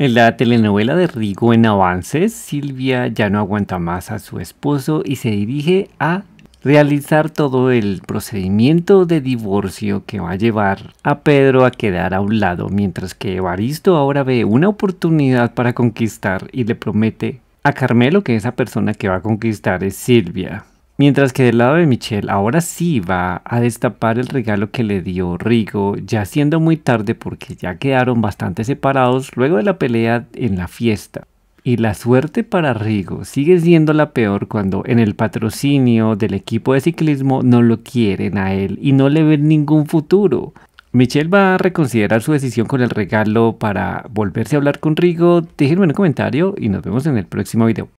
En la telenovela de Rigo en Avances, Silvia ya no aguanta más a su esposo y se dirige a realizar todo el procedimiento de divorcio que va a llevar a Pedro a quedar a un lado, mientras que Evaristo ahora ve una oportunidad para conquistar y le promete a Carmelo que esa persona que va a conquistar es Silvia. Mientras que del lado de Michelle ahora sí va a destapar el regalo que le dio Rigo, ya siendo muy tarde porque ya quedaron bastante separados luego de la pelea en la fiesta. Y la suerte para Rigo sigue siendo la peor cuando en el patrocinio del equipo de ciclismo no lo quieren a él y no le ven ningún futuro. Michelle va a reconsiderar su decisión con el regalo para volverse a hablar con Rigo. Déjenme en un comentario y nos vemos en el próximo video.